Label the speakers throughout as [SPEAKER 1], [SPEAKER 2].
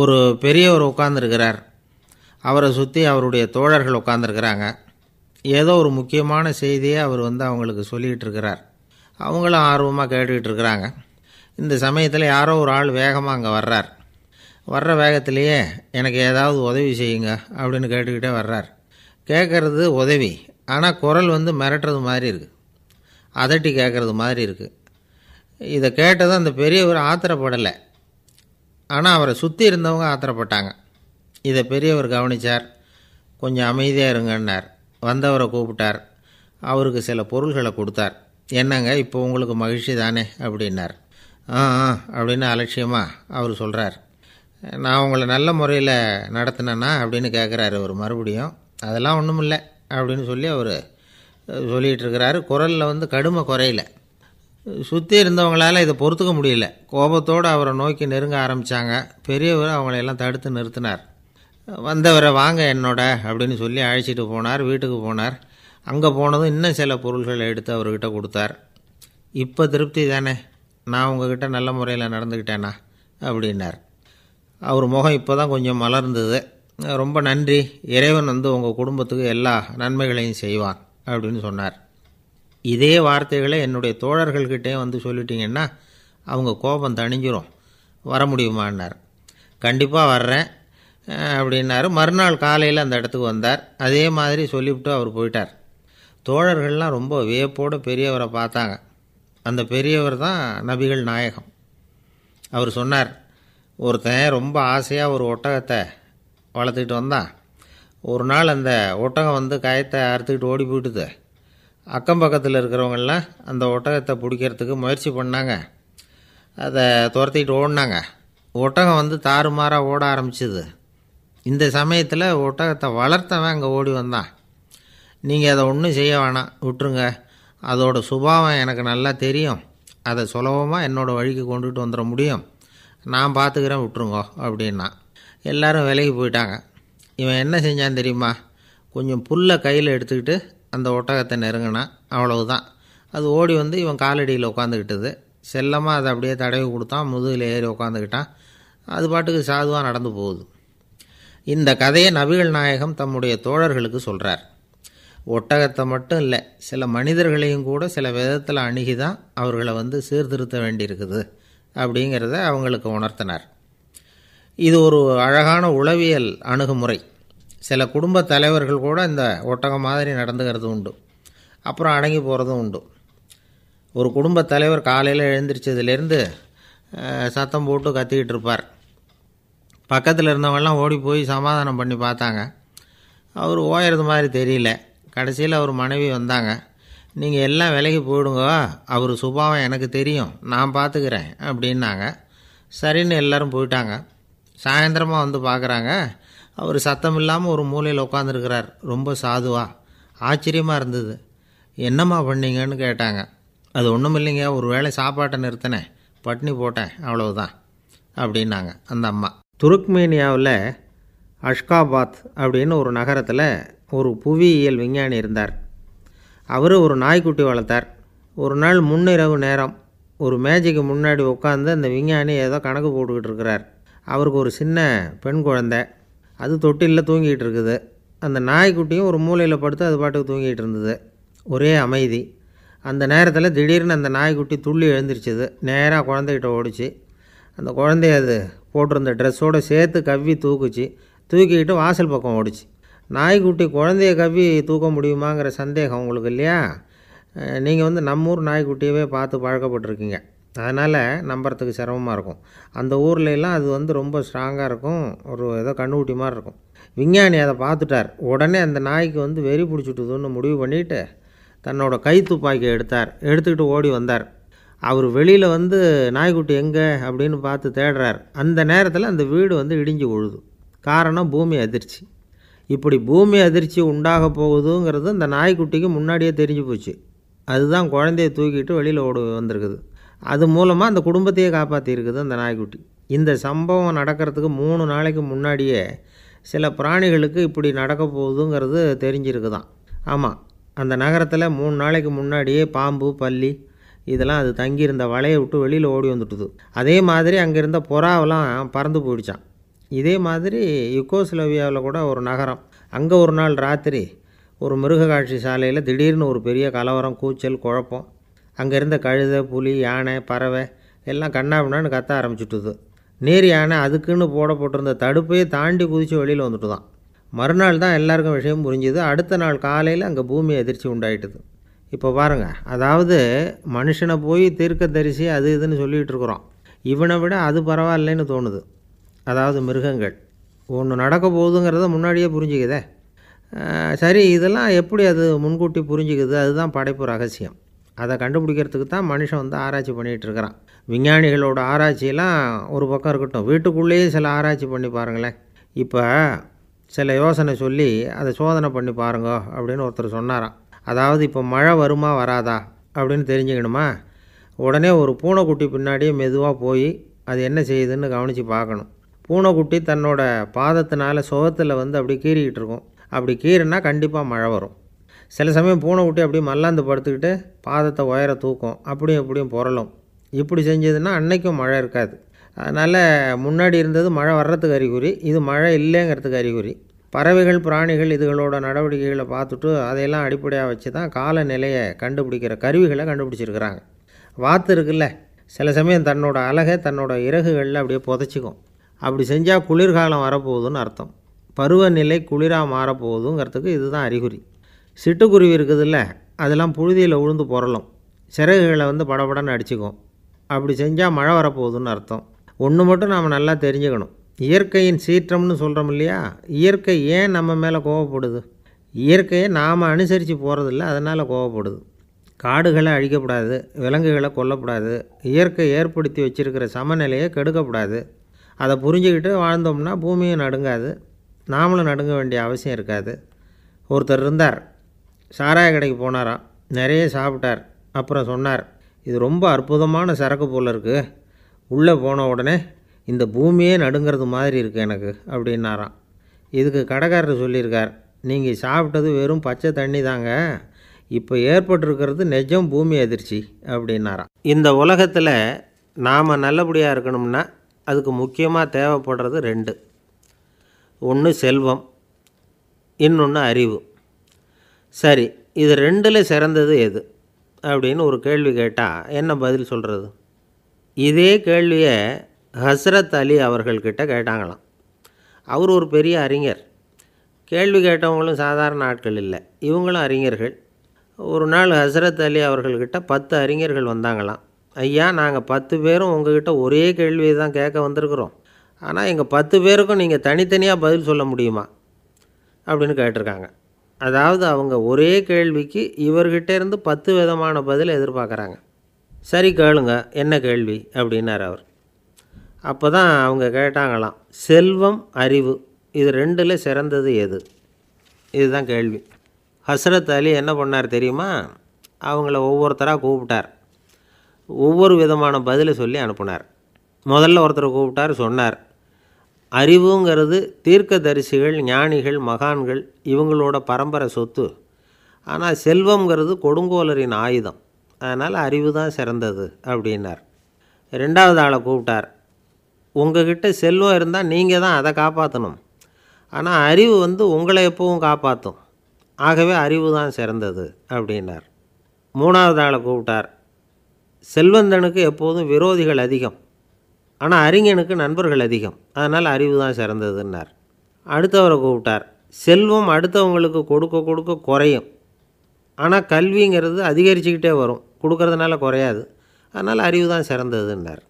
[SPEAKER 1] ஒரு பெரியவர் உட்கார்ந்துருக்கிறார் அவரை சுற்றி அவருடைய தோழர்கள் உட்காந்துருக்கிறாங்க ஏதோ ஒரு முக்கியமான செய்தியை அவர் வந்து அவங்களுக்கு சொல்லிகிட்டு இருக்கிறார் அவங்களும் ஆர்வமாக கேட்டுக்கிட்டு இருக்கிறாங்க இந்த சமயத்தில் யாரோ ஒரு ஆள் வேகமாக அங்கே வர்றார் வர்ற வேகத்திலேயே எனக்கு ஏதாவது உதவி செய்யுங்க அப்படின்னு கேட்டுக்கிட்டே வர்றார் கேட்குறது உதவி ஆனால் குரல் வந்து மிரட்டுறது மாதிரி இருக்குது அதட்டி கேட்குறது மாதிரி இருக்குது இதை கேட்டதும் அந்த பெரியவர் ஆத்திரப்படலை ஆனால் அவரை சுற்றி இருந்தவங்க ஆத்திரப்பட்டாங்க இதை பெரியவர் கவனித்தார் கொஞ்சம் அமைதியாக இருங்கன்னார் வந்தவரை கூப்பிட்டார் அவருக்கு சில பொருள்களை கொடுத்தார் என்னங்க இப்போ உங்களுக்கு மகிழ்ச்சி தானே அப்படின்னார் ஆ ஆ அப்படின்னு அலட்சியமாக அவர் சொல்கிறார் நான் உங்களை நல்ல முறையில் நடத்தினேன்னா அப்படின்னு கேட்குறாரு அவர் மறுபடியும் அதெல்லாம் ஒன்றும் இல்லை அப்படின்னு சொல்லி அவர் சொல்லிகிட்டு இருக்கிறாரு குரலில் வந்து கடுமை குறையில சுற்றி இருந்தவங்களால் இதை பொறுத்துக்க முடியல கோபத்தோடு அவரை நோக்கி நெருங்க ஆரம்பித்தாங்க பெரியவர் அவங்களையெல்லாம் தடுத்து நிறுத்தினார் வந்தவரை வாங்க என்னோட அப்படின்னு சொல்லி அழைச்சிட்டு போனார் வீட்டுக்கு போனார் அங்கே போனதும் இன்னும் சில பொருள்களை எடுத்து அவர்கிட்ட கொடுத்தார் இப்போ திருப்தி தானே நான் உங்ககிட்ட நல்ல முறையில் நடந்துக்கிட்டேனா அப்படின்னார் அவர் முகம் இப்போ தான் கொஞ்சம் மலர்ந்தது ரொம்ப நன்றி இறைவன் வந்து உங்கள் குடும்பத்துக்கு எல்லா நன்மைகளையும் செய்வான் அப்படின்னு சொன்னார் இதே வார்த்தைகளை என்னுடைய தோழர்கள்கிட்டே வந்து சொல்லிட்டிங்கன்னா அவங்க கோபம் தணிஞ்சிரும் வர முடியுமான்னார் கண்டிப்பாக வர்றேன் அப்படின்னாரு மறுநாள் காலையில் அந்த இடத்துக்கு வந்தார் அதே மாதிரி சொல்லிவிட்டு அவர் போயிட்டார் தோழர்கள்லாம் ரொம்ப வியப்போடு பெரியவரை பார்த்தாங்க அந்த பெரியவர் தான் நபிகள் நாயகம் அவர் சொன்னார் ஒருத்தன் ரொம்ப ஆசையாக ஒரு ஒட்டகத்தை வளர்த்துக்கிட்டு வந்தான் ஒரு நாள் அந்த ஒட்டகம் வந்து காயத்தை அறுத்துக்கிட்டு ஓடி போயிட்டுது அக்கம் பக்கத்தில் இருக்கிறவங்கெல்லாம் அந்த ஒட்டகத்தை பிடிக்கிறதுக்கு முயற்சி பண்ணாங்க அதை துரத்திட்டு ஓடினாங்க ஒட்டகம் வந்து தாறுமாறாக ஓட ஆரம்பிச்சிது இந்த சமயத்தில் ஒட்டகத்தை வளர்த்தவன் அங்கே ஓடி வந்தான் நீங்கள் அதை ஒன்றும் செய்ய வேணாம் விட்டுருங்க அதோடய சுபாவம் எனக்கு நல்லா தெரியும் அதை சுலபமாக என்னோடய வழிக்கு கொண்டுட்டு வந்துட முடியும் நான் பார்த்துக்கிறேன் விட்டுருங்கோ அப்படின்னா எல்லோரும் விலகி போயிட்டாங்க இவன் என்ன செஞ்சான் தெரியுமா கொஞ்சம் புல்லை கையில் எடுத்துக்கிட்டு அந்த ஒட்டகத்தை நெருங்கினா அவ்வளவுதான் அது ஓடி வந்து இவன் காலடியில் உட்காந்துக்கிட்டது செல்லமாக அதை அப்படியே தடவி கொடுத்தான் முதுகில் ஏறி உட்காந்துக்கிட்டான் அது பாட்டுக்கு சாதுவாக நடந்து போகுது இந்த கதையை நபிகள் நாயகம் தம்முடைய தோழர்களுக்கு சொல்கிறார் ஒட்டகத்தை மட்டும் இல்லை சில மனிதர்களையும் கூட சில விதத்தில் அணுகி தான் அவர்களை வந்து சீர்திருத்த வேண்டியிருக்குது அப்படிங்கிறத அவங்களுக்கு உணர்த்தினார் இது ஒரு அழகான உளவியல் அணுகுமுறை சில குடும்ப தலைவர்கள் கூட இந்த ஒட்டகம் மாதிரி நடந்துக்கிறது உண்டு அப்புறம் அடங்கி போகிறதும் உண்டு ஒரு குடும்ப தலைவர் காலையில் எழுந்திரிச்சதுலேருந்து சத்தம் போட்டு கத்திக்கிட்டு இருப்பார் பக்கத்தில் இருந்தவங்கெல்லாம் ஓடி போய் சமாதானம் பண்ணி பார்த்தாங்க அவர் ஓயறது மாதிரி தெரியல கடைசியில் அவர் மனைவி வந்தாங்க நீங்கள் எல்லாம் விலைக்கு போயிடுங்க அவர் சுபாவம் எனக்கு தெரியும் நான் பார்த்துக்கிறேன் அப்படின்னாங்க சரின்னு எல்லோரும் போயிட்டாங்க சாயந்தரமாக வந்து பார்க்குறாங்க அவர் சத்தம் இல்லாமல் ஒரு மூலையில் உட்காந்துருக்கிறார் ரொம்ப சாதுவாக ஆச்சரியமாக இருந்தது என்னம்மா பண்ணீங்கன்னு கேட்டாங்க அது ஒன்றும் இல்லைங்க ஒரு வேளை சாப்பாட்டை நிறுத்தினேன் பட்னி போட்டேன் அவ்வளவுதான் அப்படின்னாங்க அந்த அம்மா துருக்மேனியாவில் அஷ்காபாத் அப்படின்னு ஒரு நகரத்தில் ஒரு புவியியல் விஞ்ஞானி இருந்தார் அவர் ஒரு நாய்க்குட்டி வளர்த்தார் ஒரு நாள் முன்னிரவு நேரம் ஒரு மேஜைக்கு முன்னாடி உட்காந்து அந்த விஞ்ஞானி ஏதோ கணக்கு போட்டுக்கிட்டு இருக்கிறார் அவருக்கு ஒரு சின்ன பெண் குழந்தை அது தொட்டிலில் தூங்கிகிட்டு இருக்குது அந்த நாய்க்குட்டியும் ஒரு மூலையில் படுத்து அது பாட்டுக்கு தூங்கிகிட்டு இருந்தது ஒரே அமைதி அந்த நேரத்தில் திடீர்னு அந்த நாய்க்குட்டி துள்ளி எழுந்திருச்சுது நேராக குழந்தைகிட்ட ஓடிச்சு அந்த குழந்தைய அது போட்டிருந்த ட்ரெஸ்ஸோடு சேர்த்து கவ்வி தூக்குச்சு தூக்கிக்கிட்டு வாசல் பக்கம் ஓடிச்சு நாய்க்குட்டி குழந்தைய கவ்வி தூக்க முடியுமாங்கிற சந்தேகம் உங்களுக்கு இல்லையா நீங்கள் வந்து நம்மூர் நாய்க்குட்டியவே பார்த்து பழக்கப்பட்டிருக்கீங்க அதனால் நம்புறதுக்கு சிரமமாக இருக்கும் அந்த ஊரில் எல்லாம் அது வந்து ரொம்ப ஸ்ட்ராங்காக இருக்கும் ஒரு ஏதோ கண்ணுக்குட்டி மாதிரி இருக்கும் விஞ்ஞானி அதை பார்த்துட்டார் உடனே அந்த நாய்க்கு வந்து வெறி பிடிச்சிட்டுதுன்னு முடிவு பண்ணிவிட்டு தன்னோட கை துப்பாக்கி எடுத்தார் எடுத்துக்கிட்டு ஓடி வந்தார் அவர் வெளியில் வந்து நாய்க்குட்டி எங்கே அப்படின்னு பார்த்து தேடுறார் அந்த நேரத்தில் அந்த வீடு வந்து இடிஞ்சு விழுது காரணம் பூமி அதிர்ச்சி இப்படி பூமி அதிர்ச்சி உண்டாக போகுதுங்கிறது அந்த நாய்க்குட்டிக்கு முன்னாடியே தெரிஞ்சு போச்சு அதுதான் குழந்தைய தூக்கிட்டு வெளியில் ஓடு வந்திருக்குது அது மூலமாக அந்த குடும்பத்தையே காப்பாற்றியிருக்குது அந்த நாய்க்குட்டி இந்த சம்பவம் நடக்கிறதுக்கு மூணு நாளைக்கு முன்னாடியே சில பிராணிகளுக்கு இப்படி நடக்க போகுதுங்கிறது தெரிஞ்சிருக்கு தான் ஆமாம் அந்த நகரத்தில் மூணு நாளைக்கு முன்னாடியே பாம்பு பள்ளி இதெல்லாம் அது தங்கியிருந்த வலையை விட்டு வெளியில் ஓடி வந்துட்டுது அதே மாதிரி அங்கே இருந்த புறாவெல்லாம் பறந்து போயிடுச்சான் இதே மாதிரி யுகோஸ்லோவியாவில் கூட ஒரு நகரம் அங்கே ஒரு நாள் ராத்திரி ஒரு மிருக காட்சி சாலையில் திடீர்னு ஒரு பெரிய கலவரம் கூச்சல் குழப்பம் அங்கே இருந்த கழுதை புலி யானை பறவை எல்லாம் கண்ணாபின்னான்னு கத்த ஆரம்பிச்சுட்டுது நேர் யானை அதுக்குன்னு போட போட்டிருந்த தடுப்பையே தாண்டி குதித்து வெளியில் வந்துட்டு தான் மறுநாள் தான் எல்லாருக்கும் விஷயம் புரிஞ்சுது அடுத்த நாள் காலையில் அங்கே பூமி எதிர்ச்சி உண்டாயிட்டுது இப்போ பாருங்கள் அதாவது மனுஷனை போய் தீர்க்க தரிசி அது இதுன்னு சொல்லிகிட்டு இருக்கிறோம் இவனை விட அது பரவாயில்லைன்னு தோணுது அதாவது மிருகங்கள் ஒன்று நடக்க போகுதுங்கிறத முன்னாடியே புரிஞ்சுக்குதே சரி இதெல்லாம் எப்படி அது முன்கூட்டி புரிஞ்சுக்குது அதுதான் படைப்பு ரகசியம் அதை கண்டுபிடிக்கிறதுக்கு தான் மனுஷன் வந்து ஆராய்ச்சி பண்ணிகிட்ருக்கிறான் விஞ்ஞானிகளோட ஆராய்ச்சியெல்லாம் ஒரு பக்கம் இருக்கட்டும் வீட்டுக்குள்ளேயே சில ஆராய்ச்சி பண்ணி பாருங்களேன் இப்போ சில யோசனை சொல்லி அதை சோதனை பண்ணி பாருங்கோ அப்படின்னு ஒருத்தர் சொன்னாராம் அதாவது இப்போ மழை வருமா வராதா அப்படின்னு தெரிஞ்சுக்கணுமா உடனே ஒரு பூனைக்குட்டி பின்னாடியே மெதுவாக போய் அது என்ன செய்யுதுன்னு கவனித்து பார்க்கணும் பூனைக்குட்டி தன்னோட பாதத்தினால சுகத்தில் வந்து அப்படி கீறிக்கிட்டு இருக்கும் அப்படி கீறினா கண்டிப்பாக மழை வரும் சில சமயம் பூனை விட்டு அப்படியே மல்லாந்து படுத்துக்கிட்டு பாதத்தை உயர தூக்கும் அப்படியும் இப்படியும் புரளும் இப்படி செஞ்சதுன்னா அன்னைக்கும் மழை இருக்காது அதனால் முன்னாடி இருந்தது மழை வர்றதுக்கு அறிகுறி இது மழை இல்லைங்கிறதுக்கு அறிகுறி பறவைகள் பிராணிகள் இதுகளோட நடவடிக்கைகளை பார்த்துட்டு அதையெல்லாம் அடிப்படையாக வச்சு தான் காலநிலையை கண்டுபிடிக்கிற கருவிகளை கண்டுபிடிச்சிருக்கிறாங்க வாத்து இருக்குல்ல சில சமயம் தன்னோட அழகை தன்னோட இறகுகளில் அப்படியே புதைச்சிக்கும் அப்படி செஞ்சால் குளிர்காலம் வரப்போகுதுன்னு அர்த்தம் பருவநிலை குளிராக மாறப்போகுதுங்கிறதுக்கு இதுதான் அறிகுறி சிட்டுக்குருவி இருக்குதுல்ல அதெல்லாம் புழுதியில் உழுந்து புரளும் சிறகுகளை வந்து படபடன்னு அடிச்சுக்கும் அப்படி செஞ்சால் மழை வரப்போகுதுன்னு அர்த்தம் ஒன்று மட்டும் நாம் நல்லா தெரிஞ்சுக்கணும் இயற்கையின் சீற்றம்னு சொல்கிறோம் இல்லையா இயற்கை ஏன் நம்ம மேலே கோவப்படுது இயற்கையை நாம் அனுசரித்து போகிறதில்ல அதனால் கோவப்படுது காடுகளை அழிக்கப்படாது விலங்குகளை கொல்லப்படாது இயற்கை ஏற்படுத்தி வச்சுருக்கிற சமநிலையை கெடுக்கப்படாது அதை புரிஞ்சுக்கிட்டு வாழ்ந்தோம்னா பூமியும் நடுங்காது நாமளும் நடுங்க வேண்டிய அவசியம் இருக்காது ஒருத்தர் இருந்தார் சாராய கடைக்கு போனாராம் நிறைய சாப்பிட்டார் அப்புறம் சொன்னார் இது ரொம்ப அற்புதமான சரக்கு போல் இருக்குது உள்ளே போன உடனே இந்த பூமியே நடுங்கிறது மாதிரி இருக்குது எனக்கு அப்படின்னாராம் இதுக்கு கடைக்காரர் சொல்லியிருக்கார் நீங்கள் சாப்பிட்டது வெறும் பச்சை தண்ணி தாங்க இப்போ ஏற்பட்டிருக்கிறது நிஜம் பூமி அதிர்ச்சி அப்படின்னாராம் இந்த உலகத்தில் நாம் நல்லபடியாக இருக்கணும்னா அதுக்கு முக்கியமாக தேவைப்படுறது ரெண்டு ஒன்று செல்வம் இன்னொன்று அறிவு சரி இது ரெண்டில் சிறந்தது எது அப்படின்னு ஒரு கேள்வி கேட்டால் என்ன பதில் சொல்கிறது இதே கேள்வியை ஹஸ்ரத் அலி அவர்கள்கிட்ட கேட்டாங்களாம் அவர் ஒரு பெரிய அறிஞர் கேள்வி கேட்டவங்களும் சாதாரண ஆட்கள் இல்லை இவங்களும் அறிஞர்கள் ஒரு நாள் ஹசரத் அலி அவர்கள்கிட்ட பத்து அறிஞர்கள் வந்தாங்களாம் ஐயா நாங்கள் பத்து பேரும் உங்ககிட்ட ஒரே கேள்வியை தான் கேட்க வந்திருக்கிறோம் ஆனால் எங்கள் பத்து பேருக்கும் நீங்கள் தனித்தனியாக பதில் சொல்ல முடியுமா அப்படின்னு கேட்டிருக்காங்க அதாவது அவங்க ஒரே கேள்விக்கு இவர்கிட்ட இருந்து பத்து விதமான பதில் எதிர்பார்க்குறாங்க சரி கேளுங்க என்ன கேள்வி அப்படின்னார் அவர் அப்போ தான் அவங்க கேட்டாங்களாம் செல்வம் அறிவு இது ரெண்டில் சிறந்தது எது இதுதான் கேள்வி ஹசரத் அலி என்ன பண்ணார் தெரியுமா அவங்கள ஒவ்வொருத்தராக கூப்பிட்டார் ஒவ்வொரு விதமான பதிலை சொல்லி அனுப்புனார் முதல்ல ஒருத்தர் கூப்பிட்டார் சொன்னார் அறிவுங்கிறது தீர்க்கதரிசிகள் ஞானிகள் மகான்கள் இவங்களோட பரம்பரை சொத்து ஆனால் செல்வங்கிறது கொடுங்கோலரின் ஆயுதம் அதனால் அறிவு தான் சிறந்தது அப்படின்னார் ரெண்டாவது ஆளை கூப்பிட்டார் உங்ககிட்ட செல்வம் இருந்தால் நீங்கள் தான் அதை காப்பாற்றணும் ஆனால் அறிவு வந்து உங்களை எப்பவும் காப்பாற்றும் ஆகவே அறிவு தான் சிறந்தது அப்படின்னார் மூணாவது ஆளை கூப்பிட்டார் செல்வந்தனுக்கு எப்போதும் விரோதிகள் அதிகம் ஆனால் அறிஞனுக்கு நண்பர்கள் அதிகம் அதனால் அறிவு தான் சிறந்ததுன்னார் அடுத்தவரை கூப்பிட்டார் செல்வம் அடுத்தவங்களுக்கு கொடுக்க கொடுக்க குறையும் ஆனால் கல்விங்கிறது அதிகரிச்சுக்கிட்டே வரும் கொடுக்கறதுனால குறையாது அதனால் அறிவு தான் சிறந்ததுன்னார்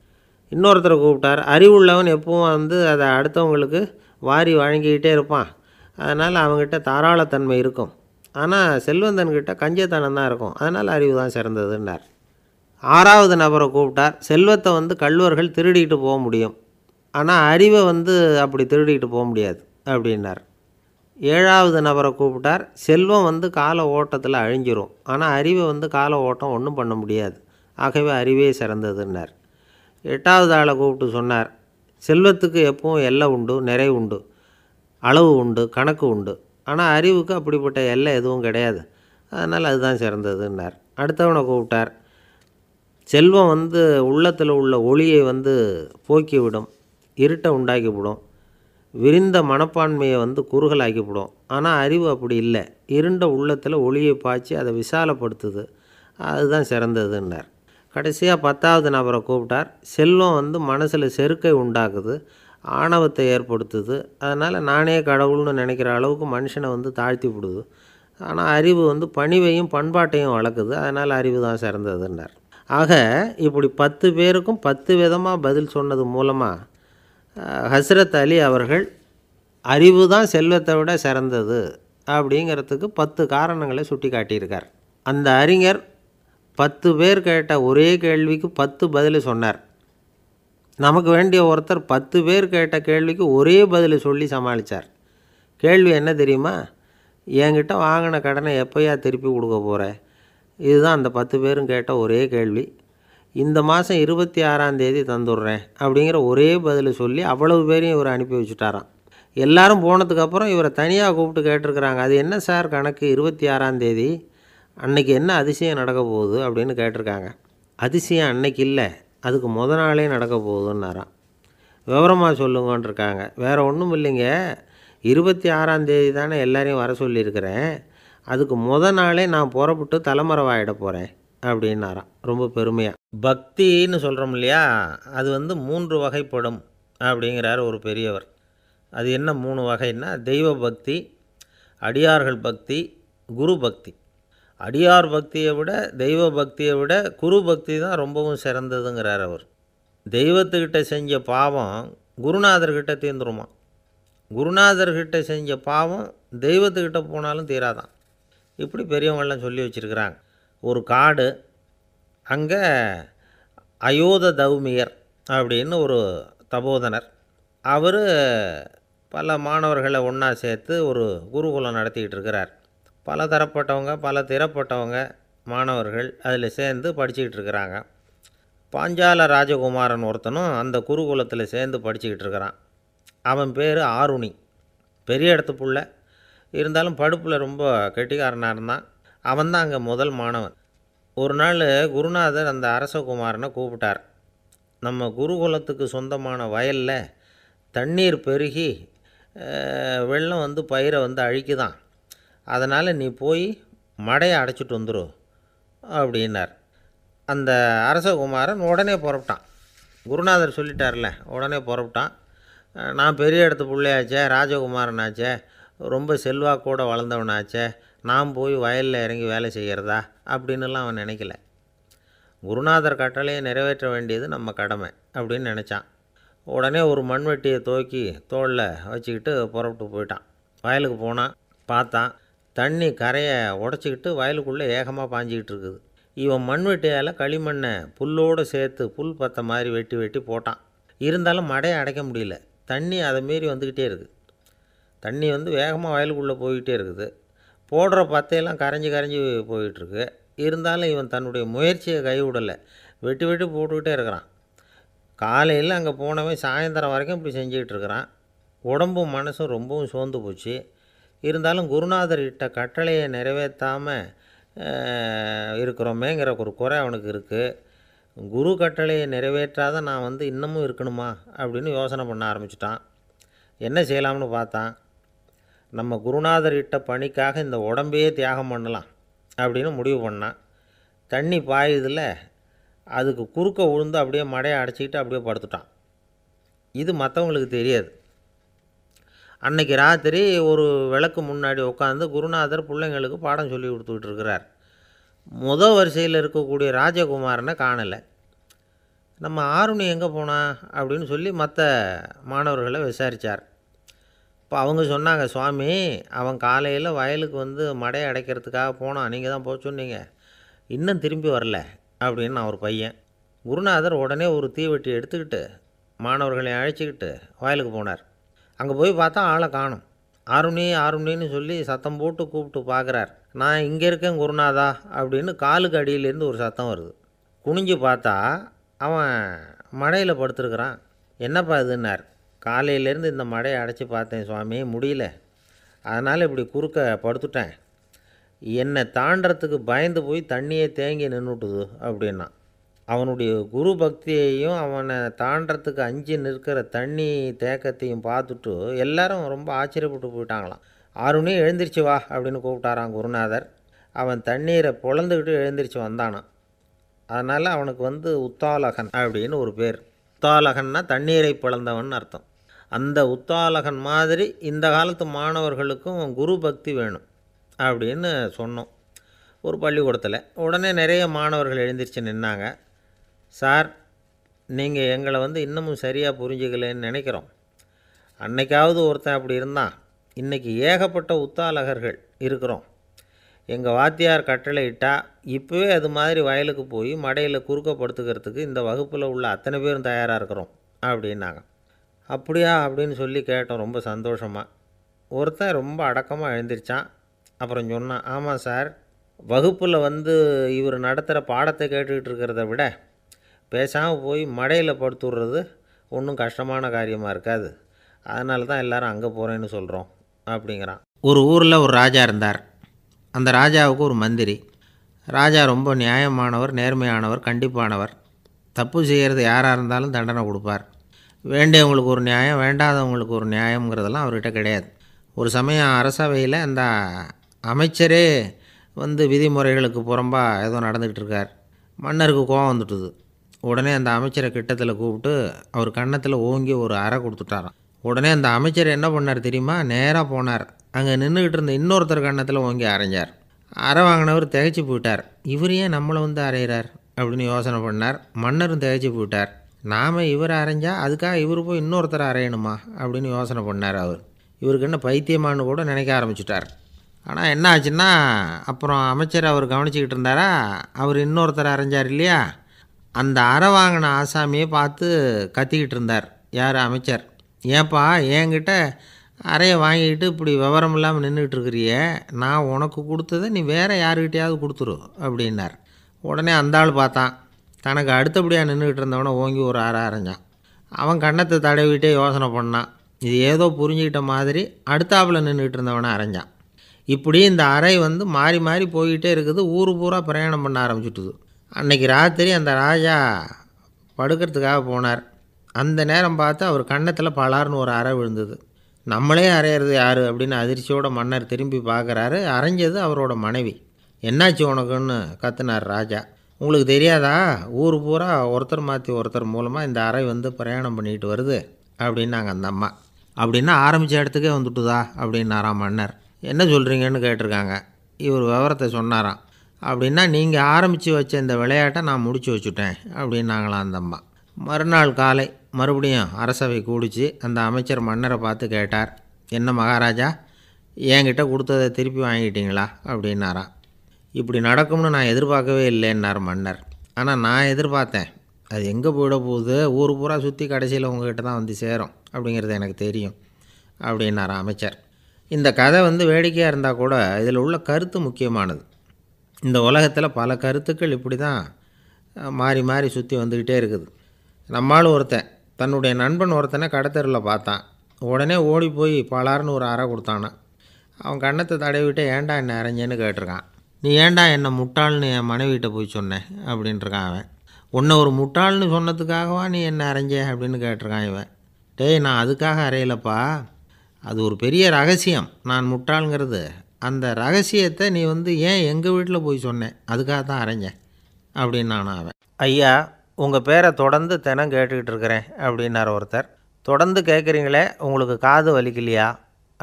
[SPEAKER 1] இன்னொருத்தரை கூப்பிட்டார் உள்ளவன் எப்பவும் வந்து அதை அடுத்தவங்களுக்கு வாரி வழங்கிக்கிட்டே இருப்பான் அதனால் அவங்ககிட்ட தாராளத்தன்மை இருக்கும் ஆனால் செல்வந்தன்கிட்ட கஞ்சத்தனம் தான் இருக்கும் அதனால் அறிவு தான் சிறந்ததுன்னார் ஆறாவது நபரை கூப்பிட்டார் செல்வத்தை வந்து கல்லூர்கள் திருடிட்டு போக முடியும் ஆனால் அறிவை வந்து அப்படி திருடிட்டு போக முடியாது அப்படின்னார் ஏழாவது நபரை கூப்பிட்டார் செல்வம் வந்து கால ஓட்டத்தில் அழிஞ்சிரும் ஆனால் அறிவை வந்து கால ஓட்டம் ஒன்றும் பண்ண முடியாது ஆகவே அறிவே சிறந்ததுன்னார் எட்டாவது ஆளை கூப்பிட்டு சொன்னார் செல்வத்துக்கு எப்பவும் எல்லை உண்டு நிறை உண்டு அளவு உண்டு கணக்கு உண்டு ஆனால் அறிவுக்கு அப்படிப்பட்ட எல்லை எதுவும் கிடையாது அதனால் அதுதான் சிறந்ததுன்னார் அடுத்தவனை கூப்பிட்டார் செல்வம் வந்து உள்ளத்தில் உள்ள ஒளியை வந்து போக்கிவிடும் இருட்டை உண்டாக்கிவிடும் விரிந்த மனப்பான்மையை வந்து குறுகலாக்கிவிடும் ஆனால் அறிவு அப்படி இல்லை இருண்ட உள்ளத்தில் ஒளியை பாய்ச்சி அதை விசாலப்படுத்துது அதுதான் சிறந்ததுன்னார் கடைசியாக பத்தாவது நபரை கூப்பிட்டார் செல்வம் வந்து மனசில் செருக்கை உண்டாக்குது ஆணவத்தை ஏற்படுத்துது அதனால் நானே கடவுள்னு நினைக்கிற அளவுக்கு மனுஷனை வந்து தாழ்த்தி விடுது ஆனால் அறிவு வந்து பணிவையும் பண்பாட்டையும் வளர்க்குது அதனால் அறிவு தான் சிறந்ததுன்னார் ஆக இப்படி பத்து பேருக்கும் பத்து விதமாக பதில் சொன்னது மூலமாக ஹஸ்ரத் அலி அவர்கள் அறிவு தான் செல்வத்தை விட சிறந்தது அப்படிங்கிறதுக்கு பத்து காரணங்களை சுட்டி காட்டியிருக்கார் அந்த அறிஞர் பத்து பேர் கேட்ட ஒரே கேள்விக்கு பத்து பதில் சொன்னார் நமக்கு வேண்டிய ஒருத்தர் பத்து பேர் கேட்ட கேள்விக்கு ஒரே பதில் சொல்லி சமாளித்தார் கேள்வி என்ன தெரியுமா என்கிட்ட வாங்கின கடனை எப்போயா திருப்பி கொடுக்க போகிறேன் இதுதான் அந்த பத்து பேரும் கேட்ட ஒரே கேள்வி இந்த மாதம் இருபத்தி ஆறாந்தேதி தந்துடுறேன் அப்படிங்கிற ஒரே பதில் சொல்லி அவ்வளவு பேரையும் இவர் அனுப்பி வச்சுட்டாராம் எல்லாரும் போனதுக்கப்புறம் இவரை தனியாக கூப்பிட்டு கேட்டிருக்கிறாங்க அது என்ன சார் கணக்கு இருபத்தி ஆறாந்தேதி அன்னைக்கு என்ன அதிசயம் நடக்க போகுது அப்படின்னு கேட்டிருக்காங்க அதிசயம் அன்னைக்கு இல்லை அதுக்கு முத நாளே நடக்க போகுதுன்னாராம் விவரமாக சொல்லுங்கன்ட்ருக்காங்க வேறு ஒன்றும் இல்லைங்க இருபத்தி ஆறாந்தேதி தானே எல்லாரையும் வர சொல்லியிருக்கிறேன் அதுக்கு முத நாளே நான் புறப்பட்டு தலைமறைவாயிட போகிறேன் அப்படின்னாராம் ரொம்ப பெருமையாக பக்தின்னு சொல்கிறோம் இல்லையா அது வந்து மூன்று வகைப்படும் அப்படிங்கிறார் ஒரு பெரியவர் அது என்ன மூணு வகைன்னா தெய்வ பக்தி அடியார்கள் பக்தி குரு பக்தி அடியார் பக்தியை விட தெய்வ பக்தியை விட குரு பக்தி தான் ரொம்பவும் சிறந்ததுங்கிறார் அவர் தெய்வத்துக்கிட்ட செஞ்ச பாவம் குருநாதர்கிட்ட தீர்ந்துருமா குருநாதர்கிட்ட செஞ்ச பாவம் தெய்வத்துக்கிட்ட போனாலும் தீராதான் இப்படி பெரியவங்களாம் சொல்லி வச்சுருக்கிறாங்க ஒரு காடு அங்கே அயோத தௌமியர் அப்படின்னு ஒரு தபோதனர் அவர் பல மாணவர்களை ஒன்றா சேர்த்து ஒரு குருகுலம் நடத்திக்கிட்டு இருக்கிறார் பல தரப்பட்டவங்க பல திறப்பட்டவங்க மாணவர்கள் அதில் சேர்ந்து படிச்சுக்கிட்டு இருக்கிறாங்க பாஞ்சால ராஜகுமாரன் ஒருத்தனும் அந்த குருகுலத்தில் சேர்ந்து படிச்சுக்கிட்டு இருக்கிறான் அவன் பேர் ஆருணி பெரிய இடத்து பிள்ளை இருந்தாலும் படுப்பில் ரொம்ப கெட்டிக்காரனாக இருந்தான் அவன் தான் அங்கே முதல் மாணவன் ஒரு நாள் குருநாதர் அந்த அரசகுமாரனை கூப்பிட்டார் நம்ம குருகுலத்துக்கு சொந்தமான வயலில் தண்ணீர் பெருகி வெள்ளம் வந்து பயிரை வந்து அழிக்குதான் அதனால் நீ போய் மடையை அடைச்சிட்டு வந்துடு அப்படின்னார் அந்த அரசகுமாரன் உடனே புறப்பட்டான் குருநாதர் சொல்லிட்டார்ல உடனே புறப்பட்டான் நான் பெரிய இடத்து பிள்ளையாச்சே ராஜகுமாரனாச்சே ரொம்ப செல்வாக்கோடு வளர்ந்தவனாச்சே நான் போய் வயலில் இறங்கி வேலை செய்கிறதா அப்படின்னுலாம் அவன் நினைக்கல குருநாதர் கட்டளையை நிறைவேற்ற வேண்டியது நம்ம கடமை அப்படின்னு நினச்சான் உடனே ஒரு மண்வெட்டியை தூக்கி தோளில் வச்சுக்கிட்டு புறப்பட்டு போயிட்டான் வயலுக்கு போனான் பார்த்தான் தண்ணி கரையை உடச்சிக்கிட்டு வயலுக்குள்ளே ஏகமாக பாஞ்சிக்கிட்டு இருக்குது இவன் மண்வெட்டியால் களிமண்ணை புல்லோடு சேர்த்து புல் பற்ற மாதிரி வெட்டி வெட்டி போட்டான் இருந்தாலும் மடையை அடைக்க முடியல தண்ணி அதை மீறி வந்துக்கிட்டே இருக்குது தண்ணி வந்து வேகமாக வயலுக்குள்ளே போய்கிட்டே இருக்குது போடுற பத்தையெல்லாம் கரைஞ்சி கரைஞ்சி போயிட்டுருக்கு இருந்தாலும் இவன் தன்னுடைய முயற்சியை கைவிடலை வெட்டி வெட்டி போட்டுக்கிட்டே இருக்கிறான் காலையில் அங்கே போனவன் சாயந்தரம் வரைக்கும் இப்படி செஞ்சுக்கிட்டு இருக்கிறான் உடம்பும் மனசும் ரொம்பவும் சோர்ந்து போச்சு இருந்தாலும் குருநாதர் இட்ட கட்டளையை நிறைவேற்றாமல் இருக்கிறோமேங்கிற ஒரு குறை அவனுக்கு இருக்குது குரு கட்டளையை நிறைவேற்றாத நான் வந்து இன்னமும் இருக்கணுமா அப்படின்னு யோசனை பண்ண ஆரம்பிச்சிட்டான் என்ன செய்யலாம்னு பார்த்தான் நம்ம குருநாதர் இட்ட பணிக்காக இந்த உடம்பையே தியாகம் பண்ணலாம் அப்படின்னு முடிவு பண்ணான் தண்ணி பாயுதில் அதுக்கு குறுக்க உழுந்து அப்படியே மடையை அடைச்சிக்கிட்டு அப்படியே படுத்துட்டான் இது மற்றவங்களுக்கு தெரியாது அன்னைக்கு ராத்திரி ஒரு விளக்கு முன்னாடி உட்காந்து குருநாதர் பிள்ளைங்களுக்கு பாடம் சொல்லி கொடுத்துக்கிட்டு இருக்கிறார் முத வரிசையில் இருக்கக்கூடிய ராஜகுமாரனை காணலை நம்ம ஆருணி எங்கே போனா அப்படின்னு சொல்லி மற்ற மாணவர்களை விசாரித்தார் இப்போ அவங்க சொன்னாங்க சுவாமி அவன் காலையில் வயலுக்கு வந்து மடையை அடைக்கிறதுக்காக போனான் நீங்கள் தான் போக சொன்னீங்க இன்னும் திரும்பி வரல அப்படின்னு அவர் பையன் குருநாதர் உடனே ஒரு தீவெட்டி எடுத்துக்கிட்டு மாணவர்களை அழைச்சிக்கிட்டு வயலுக்கு போனார் அங்கே போய் பார்த்தா ஆளை காணும் ஆருணி ஆருணின்னு சொல்லி சத்தம் போட்டு கூப்பிட்டு பார்க்குறார் நான் இங்கே இருக்கேன் குருநாதா அப்படின்னு காலுக்கு அடியிலேருந்து ஒரு சத்தம் வருது குனிஞ்சு பார்த்தா அவன் மடையில் படுத்துருக்குறான் என்னப்பா இதுன்னார் காலையிலேருந்து இந்த மழையை அடைச்சி பார்த்தேன் சுவாமி முடியல அதனால் இப்படி குறுக்க படுத்துட்டேன் என்னை தாண்டறதுக்கு பயந்து போய் தண்ணியே தேங்கி நின்றுட்டுது அப்படின்னா அவனுடைய குரு பக்தியையும் அவனை தாண்டறதுக்கு அஞ்சு நிற்கிற தண்ணி தேக்கத்தையும் பார்த்துட்டு எல்லாரும் ரொம்ப ஆச்சரியப்பட்டு போயிட்டாங்களாம் ஆறுனே எழுந்திரிச்சு வா அப்படின்னு கூப்பிட்டாரான் குருநாதர் அவன் தண்ணீரை பொழந்துக்கிட்டு எழுந்திரிச்சு வந்தானான் அதனால் அவனுக்கு வந்து உத்தாலகன் அப்படின்னு ஒரு பேர் உத்தாலகன்னா தண்ணீரை பிளந்தவன் அர்த்தம் அந்த உத்தாலகன் மாதிரி இந்த காலத்து மாணவர்களுக்கும் குரு பக்தி வேணும் அப்படின்னு சொன்னோம் ஒரு பள்ளிக்கூடத்தில் உடனே நிறைய மாணவர்கள் எழுந்திரிச்சு நின்னாங்க சார் நீங்கள் எங்களை வந்து இன்னமும் சரியாக புரிஞ்சுக்கலன்னு நினைக்கிறோம் அன்னைக்காவது ஒருத்தன் அப்படி இருந்தான் இன்றைக்கி ஏகப்பட்ட உத்தாலகர்கள் இருக்கிறோம் எங்கள் வாத்தியார் கட்டளை இட்டால் இப்போவே அது மாதிரி வயலுக்கு போய் மடையில் குறுக்கப்படுத்துக்கிறதுக்கு இந்த வகுப்பில் உள்ள அத்தனை பேரும் தயாராக இருக்கிறோம் அப்படின்னாங்க அப்படியா அப்படின்னு சொல்லி கேட்டோம் ரொம்ப சந்தோஷமாக ஒருத்தன் ரொம்ப அடக்கமாக எழுந்திரிச்சான் அப்புறம் சொன்னான் ஆமாம் சார் வகுப்பில் வந்து இவர் நடத்துகிற பாடத்தை கேட்டுக்கிட்டு இருக்கிறத விட பேசாமல் போய் மடையில் படுத்துடுறது ஒன்றும் கஷ்டமான காரியமாக இருக்காது அதனால தான் எல்லோரும் அங்கே போகிறேன்னு சொல்கிறோம் அப்படிங்கிறான் ஒரு ஊரில் ஒரு ராஜா இருந்தார் அந்த ராஜாவுக்கு ஒரு மந்திரி ராஜா ரொம்ப நியாயமானவர் நேர்மையானவர் கண்டிப்பானவர் தப்பு செய்கிறது யாராக இருந்தாலும் தண்டனை கொடுப்பார் வேண்டியவங்களுக்கு ஒரு நியாயம் வேண்டாதவங்களுக்கு ஒரு நியாயங்கிறதெல்லாம் அவர்கிட்ட கிடையாது ஒரு சமயம் அரசவையில் அந்த அமைச்சரே வந்து விதிமுறைகளுக்கு புறம்பாக ஏதோ நடந்துக்கிட்டு இருக்கார் மன்னருக்கு கோவம் வந்துட்டுது உடனே அந்த அமைச்சரை கிட்டத்தில் கூப்பிட்டு அவர் கன்னத்தில் ஓங்கி ஒரு அறை கொடுத்துட்டாராம் உடனே அந்த அமைச்சர் என்ன பண்ணார் தெரியுமா நேராக போனார் அங்கே நின்றுக்கிட்டு இருந்த இன்னொருத்தர் கன்னத்தில் ஓங்கி அரைஞ்சார் அரை வாங்கினவர் திகைச்சு போயிட்டார் இவர் ஏன் நம்மளை வந்து அரைகிறார் அப்படின்னு யோசனை பண்ணார் மன்னரும் திகைச்சு போயிட்டார் நாம் இவர் அரைஞ்சால் அதுக்காக இவர் போய் இன்னொருத்தர் அரையணுமா அப்படின்னு யோசனை பண்ணார் அவர் இவருக்கு என்ன பைத்தியமானு கூட நினைக்க ஆரம்பிச்சிட்டார் ஆனால் என்ன ஆச்சுன்னா அப்புறம் அமைச்சர் அவர் கவனிச்சிக்கிட்டு இருந்தாரா அவர் இன்னொருத்தர் அரைஞ்சார் இல்லையா அந்த அரை வாங்கின ஆசாமியை பார்த்து கத்திக்கிட்டு இருந்தார் யார் அமைச்சர் ஏப்பா என்கிட்ட அறையை வாங்கிக்கிட்டு இப்படி விவரம் இல்லாமல் நின்றுக்கிட்டு இருக்கிறிய நான் உனக்கு கொடுத்ததை நீ வேறு யாருக்கிட்டையாவது கொடுத்துரு அப்படின்னார் உடனே அந்த ஆள் பார்த்தான் தனக்கு அடுத்தபடியாக நின்றுக்கிட்டு இருந்தவனை ஓங்கி ஒரு ஆற அரைஞ்சான் அவன் கண்ணத்தை தடவிட்டே யோசனை பண்ணான் இது ஏதோ புரிஞ்சுக்கிட்ட மாதிரி அடுத்தாப்பில் நின்றுக்கிட்டு இருந்தவனை அரைஞ்சான் இப்படி இந்த அறை வந்து மாறி மாறி போய்கிட்டே இருக்குது ஊர் பூரா பிரயாணம் பண்ண ஆரம்பிச்சுட்டுது அன்றைக்கி ராத்திரி அந்த ராஜா படுக்கிறதுக்காக போனார் அந்த நேரம் பார்த்து அவர் கண்ணத்தில் பலார்னு ஒரு அறை விழுந்தது நம்மளே அறையிறது யார் அப்படின்னு அதிர்ச்சியோட மன்னர் திரும்பி பார்க்குறாரு அரைஞ்சது அவரோட மனைவி என்னாச்சு உனக்குன்னு கத்துனார் ராஜா உங்களுக்கு தெரியாதா ஊர் பூரா ஒருத்தர் மாற்றி ஒருத்தர் மூலமாக இந்த அறை வந்து பிரயாணம் பண்ணிக்கிட்டு வருது அப்படின்னாங்க அந்த அம்மா அப்படின்னா ஆரம்பித்த இடத்துக்கே வந்துட்டுதா அப்படின்னாராம் மன்னர் என்ன சொல்கிறீங்கன்னு கேட்டிருக்காங்க இவர் விவரத்தை சொன்னாராம் அப்படின்னா நீங்கள் ஆரம்பித்து வச்ச இந்த விளையாட்டை நான் முடிச்சு வச்சுட்டேன் அப்படின்னாங்களாம் அந்த அம்மா மறுநாள் காலை மறுபடியும் அரசவை கூடிச்சு அந்த அமைச்சர் மன்னரை பார்த்து கேட்டார் என்ன மகாராஜா என்கிட்ட கொடுத்ததை திருப்பி வாங்கிட்டீங்களா அப்படின்னாராம் இப்படி நடக்கும்னு நான் எதிர்பார்க்கவே இல்லைன்னார் மன்னர் ஆனால் நான் எதிர்பார்த்தேன் அது எங்கே போயிட போகுது ஊர் பூரா சுற்றி கடைசியில் உங்ககிட்ட தான் வந்து சேரும் அப்படிங்கிறது எனக்கு தெரியும் அப்படின்னார் அமைச்சர் இந்த கதை வந்து வேடிக்கையாக இருந்தால் கூட இதில் உள்ள கருத்து முக்கியமானது இந்த உலகத்தில் பல கருத்துக்கள் இப்படி தான் மாறி மாறி சுற்றி வந்துக்கிட்டே இருக்குது நம்மளும் ஒருத்தன் தன்னுடைய நண்பன் ஒருத்தனை கடத்தரில் பார்த்தான் உடனே ஓடி போய் பலாருன்னு ஒரு அறை கொடுத்தானான் அவன் கண்ணத்தை தடவிட்டு ஏன்டா என்ன அரைஞ்சேன்னு கேட்டிருக்கான் நீ ஏண்டா என்னை முட்டாள்னு என் மனைவிகிட்ட போய் சொன்னேன் அப்படின்ட்டுருக்கான் அவன் உன்னை ஒரு முட்டாள்னு சொன்னதுக்காகவா நீ என்ன அரைஞ்ச அப்படின்னு கேட்டிருக்கான் இவன் டேய் நான் அதுக்காக அறையலப்பா அது ஒரு பெரிய ரகசியம் நான் முட்டாளுங்கிறது அந்த ரகசியத்தை நீ வந்து ஏன் எங்கள் வீட்டில் போய் சொன்னேன் அதுக்காக தான் அரைஞ்சேன் அப்படின்னு நான் அவன் ஐயா உங்கள் பேரை தொடர்ந்து தினம் கேட்டுக்கிட்டு இருக்கிறேன் அப்படின்னார் ஒருத்தர் தொடர்ந்து கேட்குறீங்களே உங்களுக்கு காது வலிக்கலையா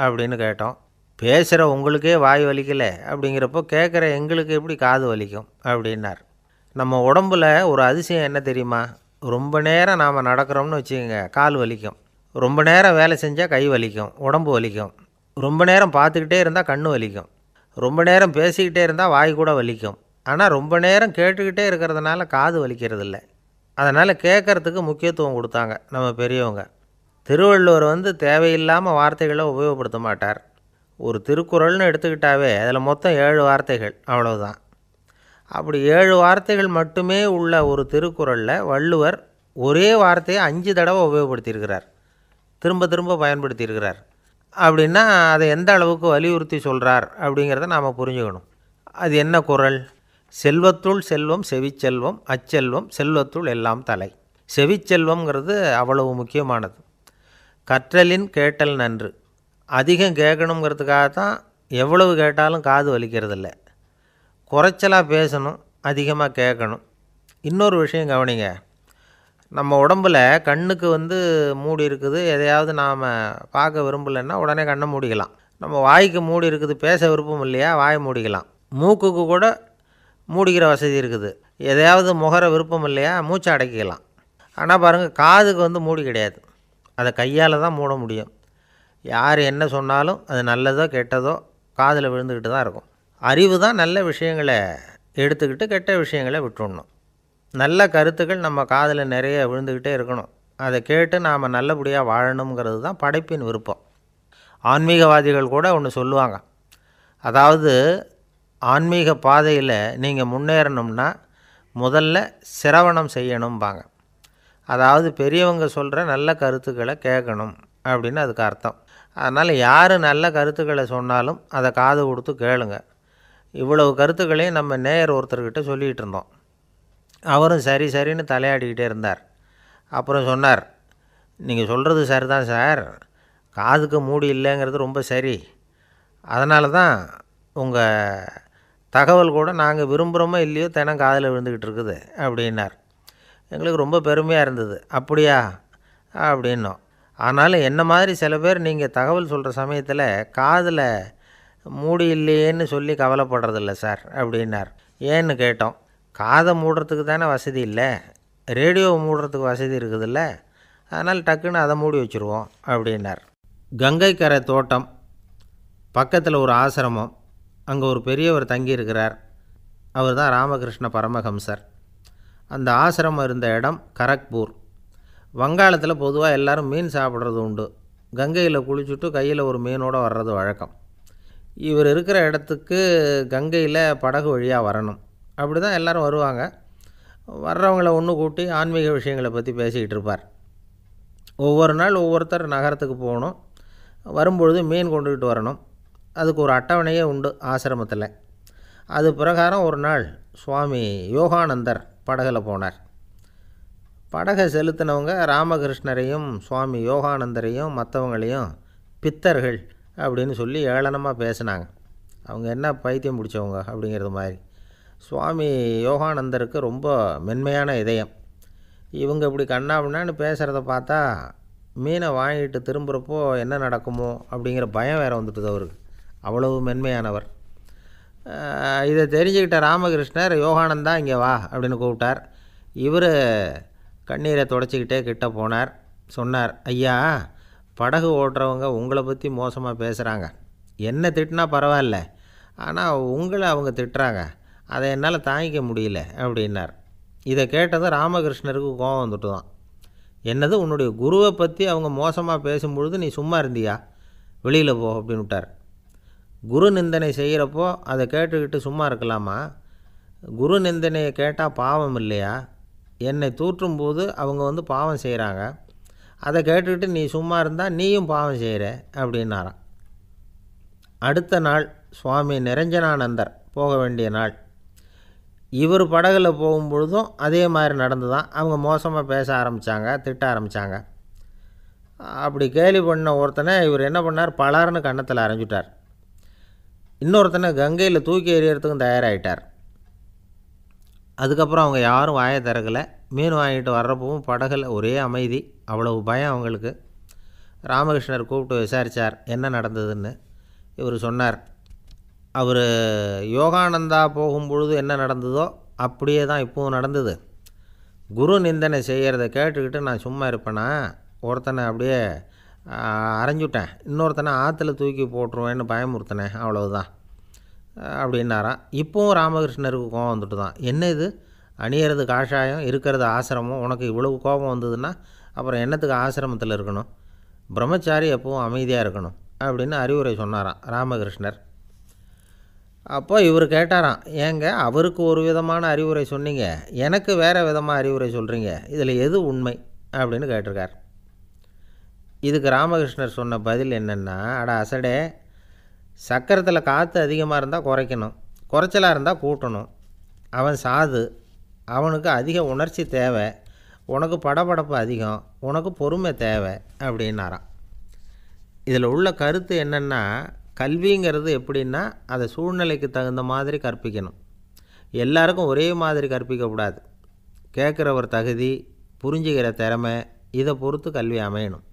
[SPEAKER 1] அப்படின்னு கேட்டோம் பேசுகிற உங்களுக்கே வாய் வலிக்கலை அப்படிங்கிறப்போ கேட்குற எங்களுக்கு எப்படி காது வலிக்கும் அப்படின்னார் நம்ம உடம்புல ஒரு அதிசயம் என்ன தெரியுமா ரொம்ப நேரம் நாம் நடக்கிறோம்னு வச்சுக்கோங்க கால் வலிக்கும் ரொம்ப நேரம் வேலை செஞ்சால் கை வலிக்கும் உடம்பு வலிக்கும் ரொம்ப நேரம் பார்த்துக்கிட்டே இருந்தால் கண் வலிக்கும் ரொம்ப நேரம் பேசிக்கிட்டே இருந்தால் வாய் கூட வலிக்கும் ஆனால் ரொம்ப நேரம் கேட்டுக்கிட்டே இருக்கிறதுனால காது வலிக்கிறது இல்லை அதனால் கேட்குறதுக்கு முக்கியத்துவம் கொடுத்தாங்க நம்ம பெரியவங்க திருவள்ளுவர் வந்து தேவையில்லாமல் வார்த்தைகளை உபயோகப்படுத்த மாட்டார் ஒரு திருக்குறள்னு எடுத்துக்கிட்டாவே அதில் மொத்தம் ஏழு வார்த்தைகள் அவ்வளவுதான் அப்படி ஏழு வார்த்தைகள் மட்டுமே உள்ள ஒரு திருக்குறளில் வள்ளுவர் ஒரே வார்த்தையை அஞ்சு தடவை உபயோகப்படுத்தியிருக்கிறார் திரும்ப திரும்ப பயன்படுத்தியிருக்கிறார் அப்படின்னா அதை எந்த அளவுக்கு வலியுறுத்தி சொல்கிறார் அப்படிங்கிறத நாம் புரிஞ்சுக்கணும் அது என்ன குரல் செல்வத்துள் செல்வம் செவிச்செல்வம் அச்செல்வம் செல்வத்துள் எல்லாம் தலை செவிச்செல்வம்ங்கிறது அவ்வளவு முக்கியமானது கற்றலின் கேட்டல் நன்று அதிகம் கேட்கணுங்கிறதுக்காக தான் எவ்வளவு கேட்டாலும் காது வலிக்கிறதில்ல குறைச்சலாக பேசணும் அதிகமாக கேட்கணும் இன்னொரு விஷயம் கவனிங்க நம்ம உடம்பில் கண்ணுக்கு வந்து மூடி இருக்குது எதையாவது நாம் பார்க்க விரும்பலைன்னா உடனே கண்ணை மூடிக்கலாம் நம்ம வாய்க்கு மூடி இருக்குது பேச விருப்பம் இல்லையா வாய் மூடிக்கலாம் மூக்குக்கு கூட மூடிக்கிற வசதி இருக்குது எதையாவது முகர விருப்பம் இல்லையா மூச்சை அடைக்கலாம் ஆனால் பாருங்கள் காதுக்கு வந்து மூடி கிடையாது அதை கையால் தான் மூட முடியும் யார் என்ன சொன்னாலும் அது நல்லதோ கெட்டதோ காதில் விழுந்துக்கிட்டு தான் இருக்கும் அறிவு தான் நல்ல விஷயங்களை எடுத்துக்கிட்டு கெட்ட விஷயங்களை விட்டுடணும் நல்ல கருத்துக்கள் நம்ம காதில் நிறைய விழுந்துக்கிட்டே இருக்கணும் அதை கேட்டு நாம் நல்லபடியாக வாழணுங்கிறது தான் படைப்பின் விருப்பம் ஆன்மீகவாதிகள் கூட ஒன்று சொல்லுவாங்க அதாவது ஆன்மீக பாதையில் நீங்கள் முன்னேறணும்னா முதல்ல சிரவணம் செய்யணும்பாங்க அதாவது பெரியவங்க சொல்கிற நல்ல கருத்துக்களை கேட்கணும் அப்படின்னு அதுக்கு அர்த்தம் அதனால் யார் நல்ல கருத்துக்களை சொன்னாலும் அதை காது கொடுத்து கேளுங்க இவ்வளவு கருத்துக்களையும் நம்ம நேயர் ஒருத்தர்கிட்ட சொல்லிகிட்டு இருந்தோம் அவரும் சரி சரின்னு தலையாடிக்கிட்டே இருந்தார் அப்புறம் சொன்னார் நீங்கள் சொல்கிறது சரி தான் சார் காதுக்கு மூடி இல்லைங்கிறது ரொம்ப சரி அதனால தான் உங்கள் தகவல் கூட நாங்கள் விரும்புகிறோமோ இல்லையோ தினம் காதில் விழுந்துக்கிட்டு இருக்குது அப்படின்னார் எங்களுக்கு ரொம்ப பெருமையாக இருந்தது அப்படியா அப்படின்னோம் ஆனாலும் என்ன மாதிரி சில பேர் நீங்கள் தகவல் சொல்கிற சமயத்தில் காதில் மூடி இல்லையேன்னு சொல்லி கவலைப்படுறதில்ல சார் அப்படின்னார் ஏன்னு கேட்டோம் காதை மூடுறதுக்கு தானே வசதி இல்லை ரேடியோ மூடுறதுக்கு வசதி இருக்குதுல்ல அதனால் டக்குன்னு அதை மூடி வச்சுருவோம் அப்படின்னார் கங்கைக்கரை தோட்டம் பக்கத்தில் ஒரு ஆசிரமம் அங்கே ஒரு பெரியவர் தங்கியிருக்கிறார் அவர் தான் ராமகிருஷ்ண பரமஹம்சர் அந்த ஆசிரமம் இருந்த இடம் கரக்பூர் வங்காளத்தில் பொதுவாக எல்லோரும் மீன் சாப்பிட்றது உண்டு கங்கையில் குளிச்சுட்டு கையில் ஒரு மீனோடு வர்றது வழக்கம் இவர் இருக்கிற இடத்துக்கு கங்கையில் படகு வழியாக வரணும் அப்படி தான் எல்லோரும் வருவாங்க வர்றவங்கள ஒன்று கூட்டி ஆன்மீக விஷயங்களை பற்றி பேசிக்கிட்டு இருப்பார் ஒவ்வொரு நாள் ஒவ்வொருத்தர் நகரத்துக்கு போகணும் வரும்பொழுது மீன் கொண்டுக்கிட்டு வரணும் அதுக்கு ஒரு அட்டவணையே உண்டு ஆசிரமத்தில் அது பிரகாரம் ஒரு நாள் சுவாமி யோகானந்தர் படகில் போனார் படகை செலுத்தினவங்க ராமகிருஷ்ணரையும் சுவாமி யோகானந்தரையும் மற்றவங்களையும் பித்தர்கள் அப்படின்னு சொல்லி ஏளனமாக பேசினாங்க அவங்க என்ன பைத்தியம் பிடிச்சவங்க அப்படிங்கிறது மாதிரி சுவாமி யோகானந்தருக்கு ரொம்ப மென்மையான இதயம் இவங்க இப்படி கண்ணா பேசுகிறத பார்த்தா மீனை வாங்கிட்டு திரும்புகிறப்போ என்ன நடக்குமோ அப்படிங்கிற பயம் வேறு வந்துட்டுது அவருக்கு அவ்வளவு மென்மையானவர் இதை தெரிஞ்சுக்கிட்ட ராமகிருஷ்ணர் யோகானந்தா இங்கே வா அப்படின்னு கூப்பிட்டார் இவர் கண்ணீரை தொடச்சிக்கிட்டே கிட்ட போனார் சொன்னார் ஐயா படகு ஓட்டுறவங்க உங்களை பற்றி மோசமாக பேசுகிறாங்க என்ன திட்டினா பரவாயில்ல ஆனால் உங்களை அவங்க திட்டுறாங்க அதை என்னால் தாங்கிக்க முடியல அப்படின்னார் இதை கேட்டதும் ராமகிருஷ்ணருக்கு கோபம் வந்துட்டு தான் என்னது உன்னுடைய குருவை பற்றி அவங்க மோசமாக பேசும்பொழுது நீ சும்மா இருந்தியா வெளியில் போ அப்படின்னு விட்டார் குரு நிந்தனை செய்கிறப்போ அதை கேட்டுக்கிட்டு சும்மா இருக்கலாமா குரு நிந்தனையை கேட்டால் பாவம் இல்லையா என்னை தூற்றும் போது அவங்க வந்து பாவம் செய்கிறாங்க அதை கேட்டுக்கிட்டு நீ சும்மா இருந்தால் நீயும் பாவம் செய்கிற அப்படின்னாராம் அடுத்த நாள் சுவாமி நிரஞ்சனானந்தர் போக வேண்டிய நாள் இவர் படகுல போகும்பொழுதும் அதே மாதிரி நடந்து தான் அவங்க மோசமாக பேச ஆரம்பித்தாங்க திட்ட ஆரம்பித்தாங்க அப்படி கேலி பண்ண ஒருத்தனை இவர் என்ன பண்ணார் பலார்னு கன்னத்தில் அரைஞ்சிட்டார் இன்னொருத்தனை கங்கையில் தூக்கி எறியறதுக்கும் தயாராகிட்டார் அதுக்கப்புறம் அவங்க யாரும் வாயை திறக்கலை மீன் வாங்கிட்டு வர்றப்பவும் படகுல ஒரே அமைதி அவ்வளவு பயம் அவங்களுக்கு ராமகிருஷ்ணர் கூப்பிட்டு விசாரித்தார் என்ன நடந்ததுன்னு இவர் சொன்னார் அவர் யோகானந்தா போகும்பொழுது என்ன நடந்ததோ அப்படியே தான் இப்போவும் நடந்தது குரு நிந்தனை செய்கிறத கேட்டுக்கிட்டு நான் சும்மா இருப்பேனா ஒருத்தனை அப்படியே அரைஞ்சுட்டேன் இன்னொருத்தனை ஆற்றுல தூக்கி போட்டுருவேன்னு பயமுறுத்தினேன் அவ்வளவுதான் அப்படின்னாராம் இப்போவும் ராமகிருஷ்ணருக்கு கோபம் வந்துட்டு தான் என்ன இது அணியறது காஷாயம் இருக்கிறது ஆசிரமம் உனக்கு இவ்வளவு கோபம் வந்ததுன்னா அப்புறம் என்னத்துக்கு ஆசிரமத்தில் இருக்கணும் பிரம்மச்சாரி எப்பவும் அமைதியாக இருக்கணும் அப்படின்னு அறிவுரை சொன்னாராம் ராமகிருஷ்ணர் அப்போ இவர் கேட்டாராம் ஏங்க அவருக்கு ஒரு விதமான அறிவுரை சொன்னீங்க எனக்கு வேறு விதமாக அறிவுரை சொல்கிறீங்க இதில் எது உண்மை அப்படின்னு கேட்டிருக்கார் இதுக்கு ராமகிருஷ்ணர் சொன்ன பதில் என்னென்னா அட அசடே சக்கரத்தில் காற்று அதிகமாக இருந்தால் குறைக்கணும் குறைச்சலாக இருந்தால் கூட்டணும் அவன் சாது அவனுக்கு அதிக உணர்ச்சி தேவை உனக்கு படபடப்பு அதிகம் உனக்கு பொறுமை தேவை அப்படின்னாராம் இதில் உள்ள கருத்து என்னென்னா கல்விங்கிறது எப்படின்னா அதை சூழ்நிலைக்கு தகுந்த மாதிரி கற்பிக்கணும் எல்லாருக்கும் ஒரே மாதிரி கற்பிக்கக்கூடாது கேட்குற ஒரு தகுதி புரிஞ்சுக்கிற திறமை இதை பொறுத்து கல்வி அமையணும்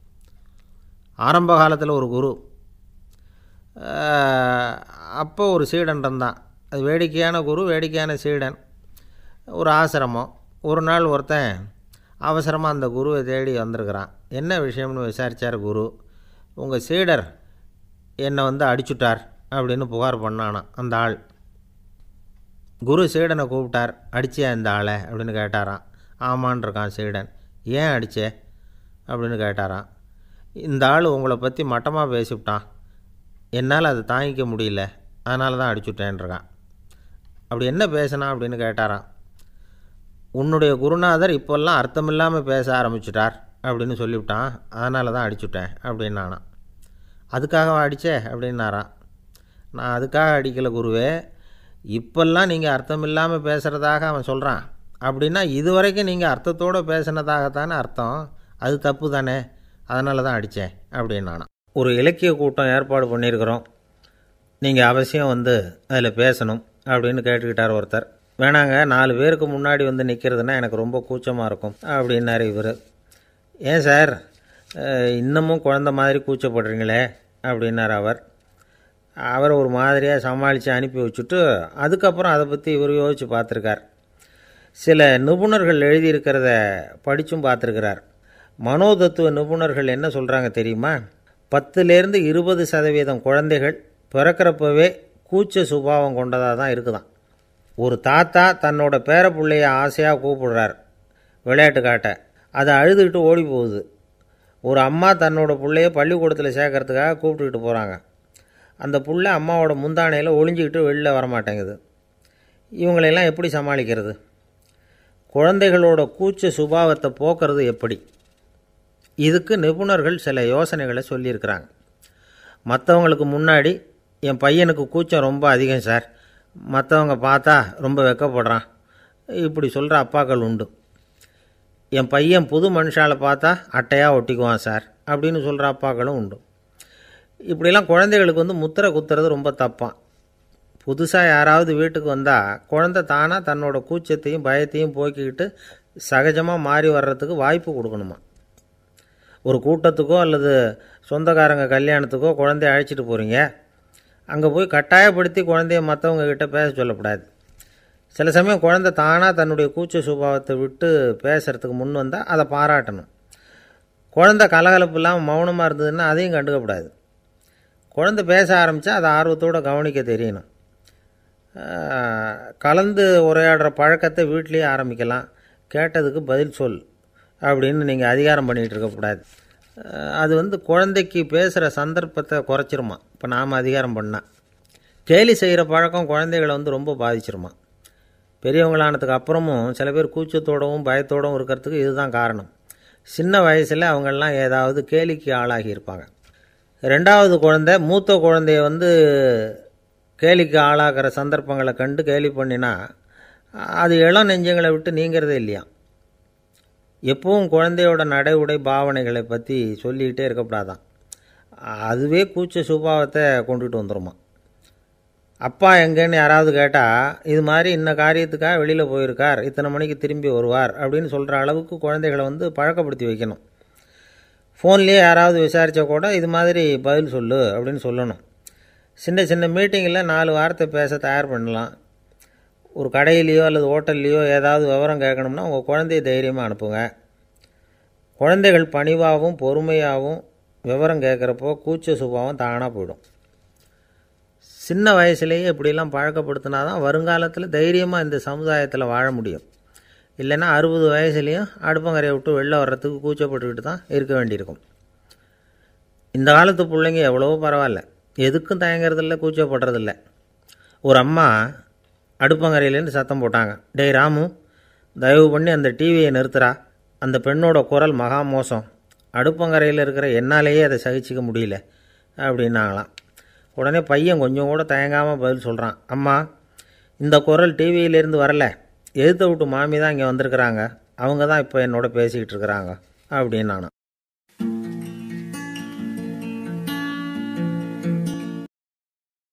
[SPEAKER 1] ஆரம்ப காலத்தில் ஒரு குரு அப்போ ஒரு சீடன் இருந்தான் அது வேடிக்கையான குரு வேடிக்கையான சீடன் ஒரு ஆசிரமம் ஒரு நாள் ஒருத்தன் அவசரமாக அந்த குருவை தேடி வந்திருக்கிறான் என்ன விஷயம்னு விசாரித்தார் குரு உங்கள் சீடர் என்னை வந்து அடிச்சுட்டார் அப்படின்னு புகார் பண்ணானான் அந்த ஆள் குரு சீடனை கூப்பிட்டார் அடிச்சியா இந்த ஆளை அப்படின்னு கேட்டாரான் ஆமான் இருக்கான் சீடன் ஏன் அடிச்சே அப்படின்னு கேட்டாரான் இந்த ஆள் உங்களை பற்றி மட்டமாக பேசிவிட்டான் என்னால் அதை தாங்கிக்க முடியல அதனால தான் அடிச்சுட்டேன்ருக்கான் அப்படி என்ன பேசினா அப்படின்னு கேட்டாராம் உன்னுடைய குருநாதர் இப்போல்லாம் அர்த்தமில்லாமல் பேச ஆரம்பிச்சிட்டார் அப்படின்னு சொல்லிவிட்டான் அதனால தான் அடிச்சுட்டேன் அப்படின்னானான் அதுக்காக அடித்தே அப்படின்னாரான் நான் அதுக்காக அடிக்கலை குருவே இப்போல்லாம் நீங்கள் அர்த்தம் இல்லாமல் பேசுகிறதாக அவன் சொல்கிறான் அப்படின்னா இது வரைக்கும் நீங்கள் அர்த்தத்தோடு பேசினதாகத்தானே அர்த்தம் அது தப்பு தானே அதனால தான் அடித்தேன் அப்படின்னானா ஒரு இலக்கிய கூட்டம் ஏற்பாடு பண்ணியிருக்கிறோம் நீங்கள் அவசியம் வந்து அதில் பேசணும் அப்படின்னு கேட்டுக்கிட்டார் ஒருத்தர் வேணாங்க நாலு பேருக்கு முன்னாடி வந்து நிற்கிறதுனா எனக்கு ரொம்ப கூச்சமாக இருக்கும் அப்படின்னாரு இவர் ஏன் சார் இன்னமும் குழந்த மாதிரி கூச்சப்படுறீங்களே அப்படின்னார் அவர் அவர் ஒரு மாதிரியாக சமாளித்து அனுப்பி வச்சுட்டு அதுக்கப்புறம் அதை பற்றி இவர் யோசித்து பார்த்துருக்கார் சில நிபுணர்கள் எழுதியிருக்கிறத படித்தும் பார்த்துருக்கிறார் மனோதத்துவ நிபுணர்கள் என்ன சொல்கிறாங்க தெரியுமா பத்துலேருந்து இருபது சதவீதம் குழந்தைகள் பிறக்கிறப்பவே கூச்ச சுபாவம் கொண்டதாக தான் இருக்குதான் ஒரு தாத்தா தன்னோட பேர பிள்ளைய ஆசையாக கூப்பிடுறார் விளையாட்டு காட்ட அதை அழுதுகிட்டு ஓடி போகுது ஒரு அம்மா தன்னோட பிள்ளைய பள்ளிக்கூடத்தில் சேர்க்கறதுக்காக கூப்பிட்டுக்கிட்டு போகிறாங்க அந்த பிள்ளை அம்மாவோட முந்தானையில் ஒளிஞ்சிக்கிட்டு வெளியில் வரமாட்டேங்குது இவங்களையெல்லாம் எப்படி சமாளிக்கிறது குழந்தைகளோட கூச்ச சுபாவத்தை போக்குறது எப்படி இதுக்கு நிபுணர்கள் சில யோசனைகளை சொல்லியிருக்கிறாங்க மற்றவங்களுக்கு முன்னாடி என் பையனுக்கு கூச்சம் ரொம்ப அதிகம் சார் மற்றவங்க பார்த்தா ரொம்ப வெக்கப்படுறான் இப்படி சொல்கிற அப்பாக்கள் உண்டு என் பையன் புது மனுஷால் பார்த்தா அட்டையாக ஒட்டிக்குவான் சார் அப்படின்னு சொல்கிற அப்பாக்களும் உண்டு இப்படிலாம் குழந்தைகளுக்கு வந்து முத்திரை குத்துறது ரொம்ப தப்பான் புதுசாக யாராவது வீட்டுக்கு வந்தால் குழந்த தானாக தன்னோட கூச்சத்தையும் பயத்தையும் போக்கிக்கிட்டு சகஜமாக மாறி வர்றதுக்கு வாய்ப்பு கொடுக்கணுமா ஒரு கூட்டத்துக்கோ அல்லது சொந்தக்காரங்க கல்யாணத்துக்கோ குழந்தைய அழைச்சிட்டு போகிறீங்க அங்கே போய் கட்டாயப்படுத்தி குழந்தைய மற்றவங்கக்கிட்ட பேச சொல்லக்கூடாது சில சமயம் குழந்தை தானாக தன்னுடைய கூச்ச சுபாவத்தை விட்டு பேசுகிறதுக்கு முன் வந்தால் அதை பாராட்டணும் குழந்தை கலகலப்பு இல்லாமல் மௌனமாக இருந்ததுன்னா அதையும் கண்டுக்கக்கூடாது குழந்தை பேச ஆரம்பித்தா அதை ஆர்வத்தோடு கவனிக்க தெரியணும் கலந்து உரையாடுற பழக்கத்தை வீட்லேயே ஆரம்பிக்கலாம் கேட்டதுக்கு பதில் சொல் அப்படின்னு நீங்கள் அதிகாரம் பண்ணிகிட்டு இருக்கக்கூடாது அது வந்து குழந்தைக்கு பேசுகிற சந்தர்ப்பத்தை குறைச்சிருமா இப்போ நாம் அதிகாரம் பண்ணால் கேலி செய்கிற பழக்கம் குழந்தைகளை வந்து ரொம்ப பாதிச்சிருமா பெரியவங்களானதுக்கு அப்புறமும் சில பேர் கூச்சத்தோடவும் பயத்தோடவும் இருக்கிறதுக்கு இதுதான் காரணம் சின்ன வயசில் அவங்கெல்லாம் ஏதாவது கேலிக்கு ஆளாகி இருப்பாங்க ரெண்டாவது குழந்தை மூத்த குழந்தைய வந்து கேலிக்கு ஆளாகிற சந்தர்ப்பங்களை கண்டு கேலி பண்ணினா அது இளம் நெஞ்சங்களை விட்டு நீங்கிறதே இல்லையா எப்பவும் குழந்தையோட நடை உடை பாவனைகளை பற்றி சொல்லிக்கிட்டே இருக்கக்கூடாதான் அதுவே கூச்ச சுபாவத்தை கொண்டுகிட்டு வந்துடுமா அப்பா எங்கேன்னு யாராவது கேட்டால் இது மாதிரி இன்ன காரியத்துக்காக வெளியில் போயிருக்கார் இத்தனை மணிக்கு திரும்பி வருவார் அப்படின்னு சொல்கிற அளவுக்கு குழந்தைகளை வந்து பழக்கப்படுத்தி வைக்கணும் ஃபோன்லேயே யாராவது விசாரித்தா கூட இது மாதிரி பதில் சொல்லு அப்படின்னு சொல்லணும் சின்ன சின்ன மீட்டிங்கில் நாலு வார்த்தை பேச தயார் பண்ணலாம் ஒரு கடையிலையோ அல்லது ஹோட்டல்லையோ ஏதாவது விவரம் கேட்கணும்னா உங்கள் குழந்தைய தைரியமாக அனுப்புங்க குழந்தைகள் பணிவாகவும் பொறுமையாகவும் விவரம் கேட்குறப்போ கூச்ச சுபாவம் தானாக போயிடும் சின்ன வயசுலேயே இப்படிலாம் பழக்கப்படுத்தினா தான் வருங்காலத்தில் தைரியமாக இந்த சமுதாயத்தில் வாழ முடியும் இல்லைன்னா அறுபது வயசுலேயும் அடுப்பங்கரையை விட்டு வெளில வர்றதுக்கு கூச்சப்பட்டுக்கிட்டு தான் இருக்க வேண்டியிருக்கும் இந்த காலத்து பிள்ளைங்க எவ்வளவோ பரவாயில்ல எதுக்கும் தயங்குறதில்ல கூச்சப்படுறதில்ல ஒரு அம்மா அடுப்பங்கரையிலேருந்து சத்தம் போட்டாங்க டேய் ராமு தயவு பண்ணி அந்த டிவியை நிறுத்துறா அந்த பெண்ணோட குரல் மகா மோசம் அடுப்பங்கரையில் இருக்கிற என்னாலேயே அதை சகிச்சிக்க முடியல அப்படின்னாங்களாம் உடனே பையன் கொஞ்சம் கூட தயங்காமல் பதில் சொல்கிறான் அம்மா இந்த குரல் டிவியிலேருந்து வரல எழுத்த விட்டு மாமி தான் இங்கே வந்திருக்கிறாங்க அவங்க தான் இப்போ என்னோட பேசிக்கிட்டு இருக்கிறாங்க அப்படின்னு